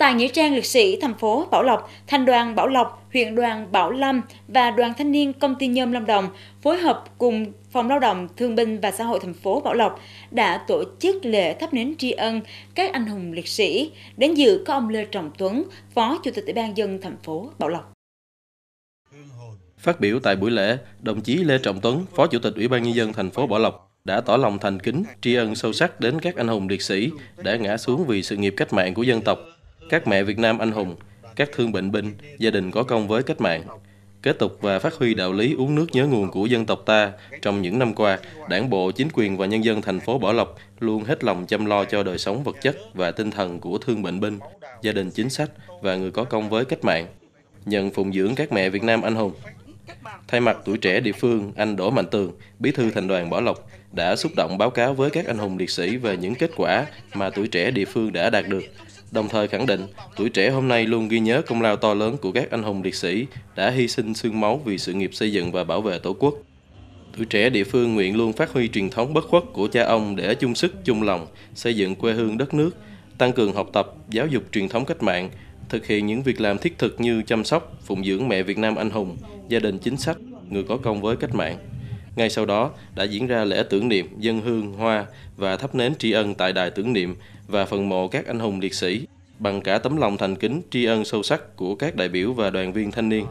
Tại nghĩa trang liệt sĩ thành phố Bảo Lộc, thanh đoàn Bảo Lộc, huyện đoàn Bảo Lâm và đoàn thanh niên công ty nhôm Lâm Đồng phối hợp cùng Phòng Lao động, Thương binh và Xã hội thành phố Bảo Lộc đã tổ chức lễ thắp nến tri ân các anh hùng liệt sĩ. Đến dự có ông Lê Trọng Tuấn, Phó Chủ tịch Ủy ban dân thành phố Bảo Lộc. Phát biểu tại buổi lễ, đồng chí Lê Trọng Tuấn, Phó Chủ tịch Ủy ban nhân dân thành phố Bảo Lộc đã tỏ lòng thành kính tri ân sâu sắc đến các anh hùng liệt sĩ đã ngã xuống vì sự nghiệp cách mạng của dân tộc các mẹ Việt Nam anh hùng, các thương bệnh binh, gia đình có công với cách mạng. Kế tục và phát huy đạo lý uống nước nhớ nguồn của dân tộc ta, trong những năm qua, đảng bộ, chính quyền và nhân dân thành phố Bảo Lộc luôn hết lòng chăm lo cho đời sống vật chất và tinh thần của thương bệnh binh, gia đình chính sách và người có công với cách mạng, nhận phụng dưỡng các mẹ Việt Nam anh hùng. Thay mặt tuổi trẻ địa phương, anh Đỗ Mạnh Tường, bí thư thành đoàn Bảo Lộc, đã xúc động báo cáo với các anh hùng liệt sĩ về những kết quả mà tuổi trẻ địa phương đã đạt được đồng thời khẳng định tuổi trẻ hôm nay luôn ghi nhớ công lao to lớn của các anh hùng liệt sĩ đã hy sinh xương máu vì sự nghiệp xây dựng và bảo vệ Tổ quốc. Tuổi trẻ địa phương nguyện luôn phát huy truyền thống bất khuất của cha ông để chung sức chung lòng xây dựng quê hương đất nước, tăng cường học tập, giáo dục truyền thống cách mạng, thực hiện những việc làm thiết thực như chăm sóc, phụng dưỡng mẹ Việt Nam anh hùng, gia đình chính sách, người có công với cách mạng. Ngay sau đó đã diễn ra lễ tưởng niệm dân hương hoa và thắp nến tri ân tại đài tưởng niệm và phần mộ các anh hùng liệt sĩ bằng cả tấm lòng thành kính tri ân sâu sắc của các đại biểu và đoàn viên thanh niên.